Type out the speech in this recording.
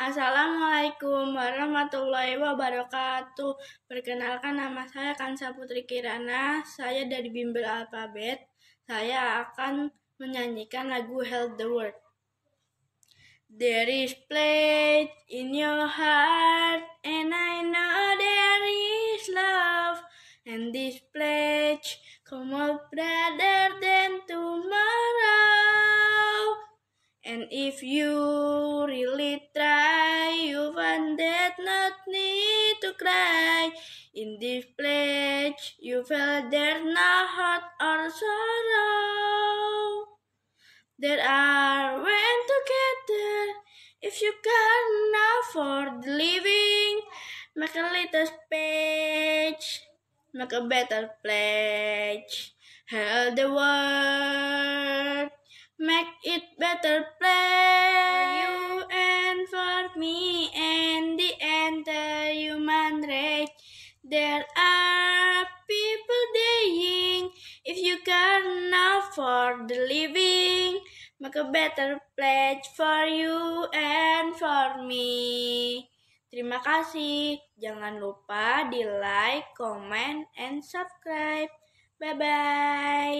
Assalamualaikum warahmatullahi wabarakatuh. Perkenalkan nama saya Kansa Putri Kirana. Saya dari Bimbel Alfabet. Saya akan menyanyikan lagu Help the World. There is place in your heart and I know there is love and this pledge come on brother And if you really try, you find that not need to cry. In this place, you feel there's no hurt or sorrow. There are when together. If you can't afford the living, make a little speech, make a better pledge. Help the world, make it better. me and the enter human race. There are people dying. If you care now for the living, make a better pledge for you and for me. Terima kasih. Jangan lupa di like, comment, and subscribe. Bye-bye.